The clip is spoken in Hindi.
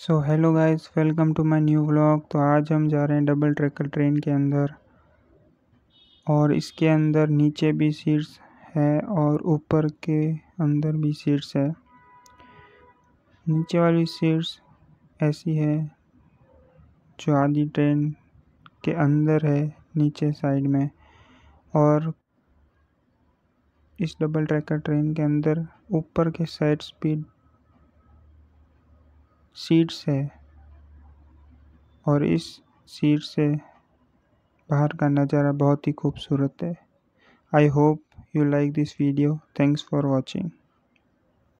so hello guys welcome to my new vlog तो आज हम जा रहे हैं डबल ट्रैकर ट्रेन के अंदर और इसके अंदर नीचे भी सीट्स है और ऊपर के अंदर भी सीट्स है नीचे वाली सीट्स ऐसी है जो आधी ट्रेन के अंदर है नीचे साइड में और इस डबल ट्रैकर ट्रेन के अंदर ऊपर के साइड स्पीड सीट से और इस सीट से बाहर का नज़ारा बहुत ही खूबसूरत है I hope you like this video thanks for watching